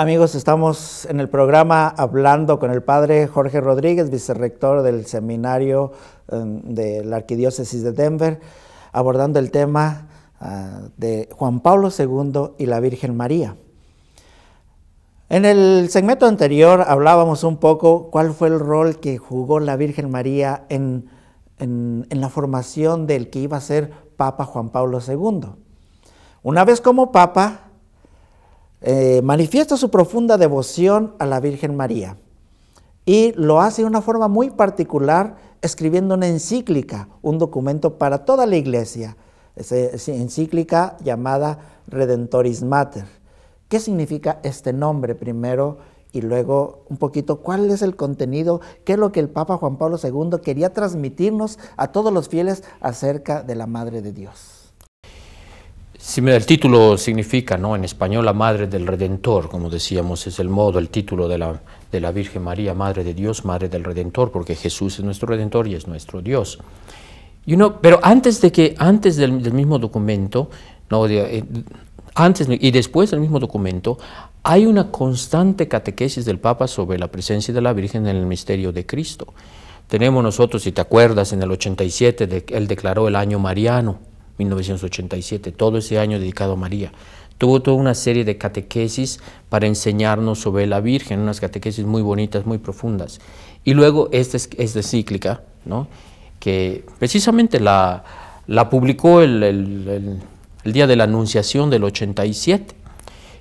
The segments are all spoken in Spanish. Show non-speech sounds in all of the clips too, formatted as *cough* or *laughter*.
Amigos, estamos en el programa hablando con el padre Jorge Rodríguez, vicerrector del seminario em, de la Arquidiócesis de Denver, abordando el tema ah, de Juan Pablo II y la Virgen María. En el segmento anterior hablábamos un poco cuál fue el rol que jugó la Virgen María en, en la formación del que iba a ser Papa Juan Pablo II. Una vez como Papa, eh, manifiesta su profunda devoción a la Virgen María y lo hace de una forma muy particular escribiendo una encíclica, un documento para toda la iglesia, esa encíclica llamada Redentoris Mater. ¿Qué significa este nombre primero y luego un poquito cuál es el contenido, qué es lo que el Papa Juan Pablo II quería transmitirnos a todos los fieles acerca de la Madre de Dios? el título significa, ¿no? En español, la Madre del Redentor, como decíamos, es el modo, el título de la, de la Virgen María, Madre de Dios, Madre del Redentor, porque Jesús es nuestro Redentor y es nuestro Dios. pero antes de que, antes del, mismo documento, no, eh, antes y después del mismo documento, hay una constante catequesis del Papa sobre la presencia de la Virgen en el misterio de Cristo. Tenemos nosotros, si te acuerdas, en el 87 él declaró el año mariano 1987, todo ese año dedicado a María. Tuvo toda una serie de catequesis para enseñarnos sobre la Virgen, unas catequesis muy bonitas, muy profundas. Y luego esta, encíclica, cíclica, que precisamente la, publicó el, el, día de la Anunciación del 87.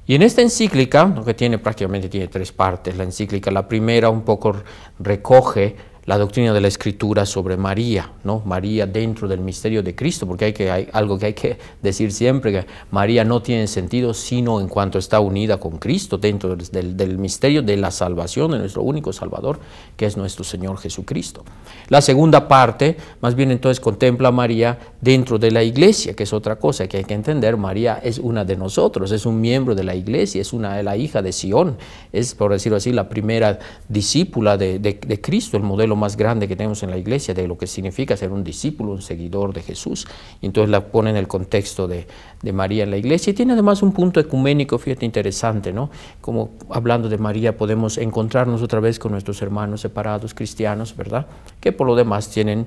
Y en esta encíclica, que tiene prácticamente tiene tres partes, la encíclica, la primera un poco recoge la doctrina de la Escritura sobre María, ¿no? María dentro del misterio de Cristo, porque hay, que, hay algo que hay que *laughs* decir siempre, que María no tiene sentido sino en cuanto está unida con Cristo, dentro del, misterio de la salvación de nuestro único Salvador, que es nuestro Señor Jesucristo. La segunda parte, más bien entonces, contempla a María dentro de la iglesia, que es otra cosa que hay que entender, María es una de nosotros, es un miembro de la iglesia, es una de la hija de Sión, es, por decirlo así, la primera discípula de, de Cristo, el modelo más grande que tenemos en la iglesia de lo que significa ser un discípulo, un seguidor de Jesús. Y entonces la pone en el contexto de, de, María en la iglesia. Y tiene además un punto ecuménico, fíjate, interesante, ¿no? Como hablando de María podemos encontrarnos otra vez con nuestros hermanos separados cristianos, ¿verdad? Que por lo demás tienen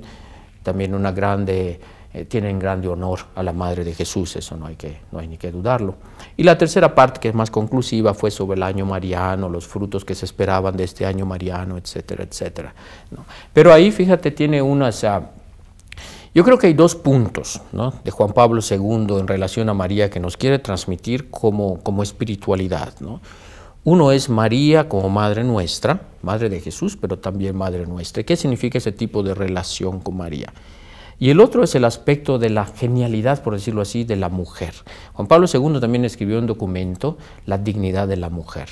también una grande eh, tienen grande honor a la Madre de Jesús, eso no hay, que, no hay ni que dudarlo. Y la tercera parte, que es más conclusiva, fue sobre el año mariano, los frutos que se esperaban de este año mariano, etcétera, etcétera. Pero ahí, fíjate, tiene unas... Ah, yo creo que hay dos puntos de Juan Pablo II en relación a María que nos quiere transmitir como, como espiritualidad. Uno es María como Madre nuestra, Madre de Jesús, pero también Madre nuestra. ¿Qué significa ese tipo de relación con María? Y el otro es el aspecto de la genialidad, por decirlo así, de la mujer. Juan Pablo II también escribió un documento, La dignidad de la mujer,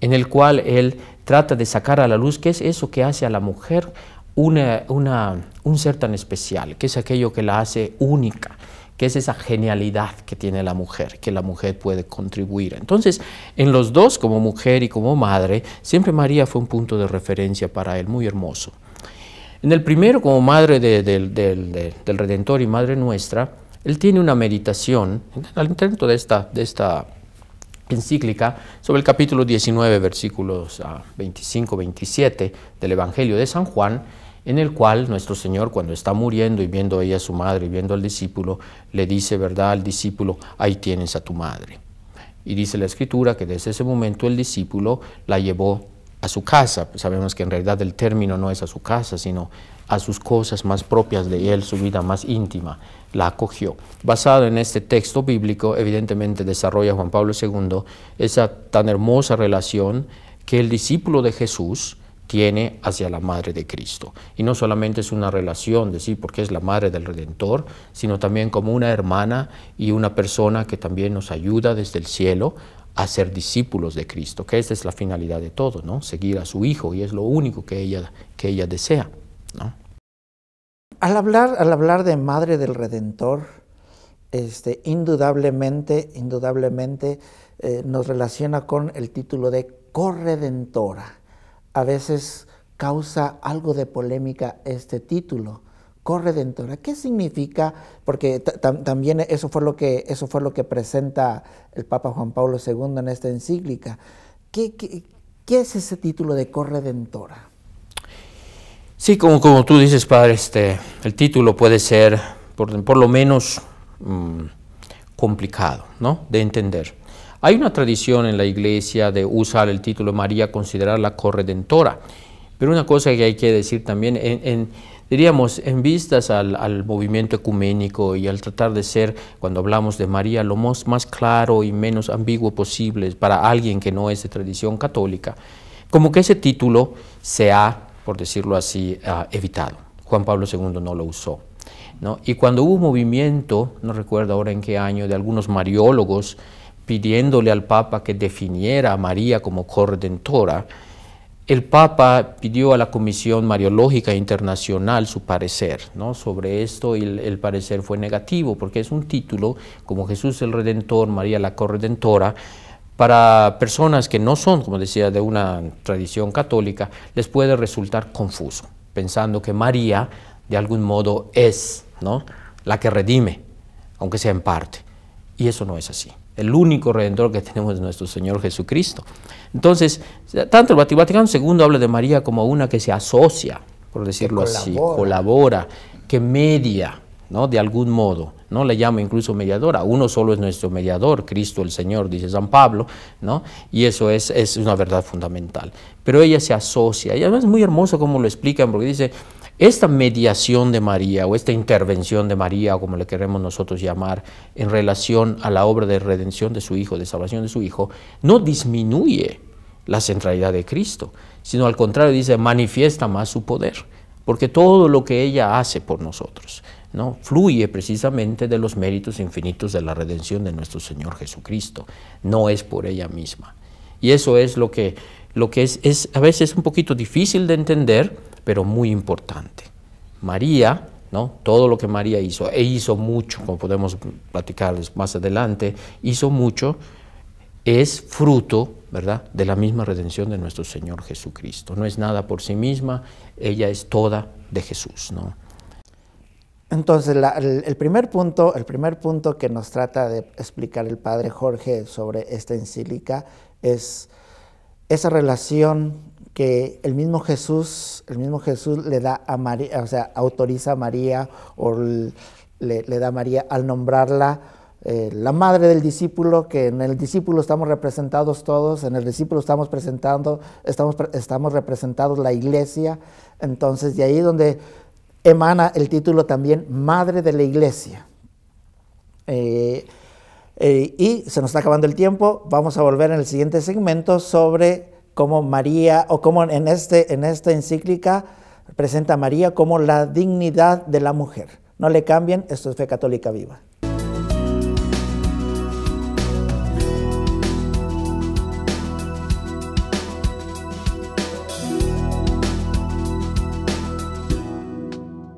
en el cual él trata de sacar a la luz qué es eso que hace a la mujer un ser tan especial, qué es aquello que la hace única, qué es esa genialidad que tiene la mujer, que la mujer puede contribuir. Entonces, en los dos, como mujer y como madre, siempre María fue un punto de referencia para él, muy hermoso. En el primero, como madre del Redentor y Madre Nuestra, él tiene una meditación al intento de esta, de esta encíclica sobre el capítulo 19, versículos 25-27 ah, del Evangelio de San Juan, en el cual nuestro Señor, cuando está muriendo y viendo ella a su madre y viendo al discípulo, le dice, ¿verdad?, al discípulo, ahí tienes a tu madre. Y dice la Escritura que desde ese momento el discípulo la llevó a su casa, sabemos que en realidad el término no es a su casa, sino a sus cosas más propias de él, su vida más íntima, la acogió. Basado en este texto bíblico, evidentemente desarrolla Juan Pablo II esa tan hermosa relación que el discípulo de Jesús tiene hacia la Madre de Cristo. Y no solamente es una relación de sí, porque es la Madre del Redentor, sino también como una hermana y una persona que también nos ayuda desde el cielo a ser discípulos de Cristo, que esa es la finalidad de todo, ¿no? Seguir a su Hijo y es lo único que ella, desea, ¿no? Al hablar, de Madre del Redentor, este, indudablemente, indudablemente eh, nos relaciona con el título de corredentora. A veces causa algo de polémica este título, corredentora. ¿Qué significa? Porque también eso fue, lo que, eso fue lo que presenta el Papa Juan Pablo II en esta encíclica. ¿Qué, es ese título de corredentora? Sí, como, como tú dices, padre, este, el título puede ser por, lo menos mm, complicado ¿no? de entender. Hay una tradición en la iglesia de usar el título María, considerarla corredentora. Pero una cosa que hay que decir también, diríamos, en vistas al, movimiento ecuménico y al tratar de ser, cuando hablamos de María, lo más, claro y menos ambiguo posible para alguien que no es de tradición católica, como que ese título se ha, por decirlo así, ah, evitado. Juan Pablo II no lo usó. Y cuando hubo un movimiento, no recuerdo ahora en qué año, de algunos mariólogos pidiéndole al Papa que definiera a María como corredentora, el Papa pidió a la Comisión Mariológica Internacional su parecer ¿no? sobre esto y el, el, parecer fue negativo porque es un título como Jesús el Redentor, María la Corredentora, para personas que no son, como decía, de una tradición católica, les puede resultar confuso, pensando que María de algún modo es ¿no? la que redime, aunque sea en parte. Y eso no es así el único redentor que tenemos es nuestro Señor Jesucristo. Entonces, tanto el Vaticano II habla de María como una que se asocia, por decirlo así, colabora, que media, ¿no? De algún modo, ¿no? Le llama incluso mediadora. Uno solo es nuestro mediador, Cristo el Señor, dice San Pablo, ¿no? Y eso es, es una verdad fundamental. Pero ella se asocia. Y además es muy hermoso como lo explican, porque dice, esta mediación de María o esta intervención de María, como le queremos nosotros llamar, en relación a la obra de redención de su Hijo, de salvación de su Hijo, no disminuye la centralidad de Cristo, sino al contrario dice, manifiesta más su poder, porque todo lo que ella hace por nosotros, ¿no? fluye precisamente de los méritos infinitos de la redención de nuestro Señor Jesucristo, no es por ella misma. Y eso es lo que, lo que es, es a veces un poquito difícil de entender, pero muy importante. María, ¿no? todo lo que María hizo, e hizo mucho, como podemos platicarles más adelante, hizo mucho, es fruto ¿verdad? de la misma redención de nuestro Señor Jesucristo. No es nada por sí misma, ella es toda de Jesús. ¿no? Entonces, el, primer punto, el primer punto que nos trata de explicar el padre Jorge sobre esta encílica es esa relación que el mismo Jesús, el mismo Jesús le da a María, o sea, autoriza a María o le, da a María al nombrarla eh, la madre del discípulo, que en el discípulo estamos representados todos, en el discípulo estamos presentando, estamos, estamos representados la iglesia, entonces de ahí donde emana el título también Madre de la Iglesia. Eh, eh, y se nos está acabando el tiempo, vamos a volver en el siguiente segmento sobre como María, o como en, este, en esta encíclica presenta a María como la dignidad de la mujer. No le cambien, esto es fe católica viva.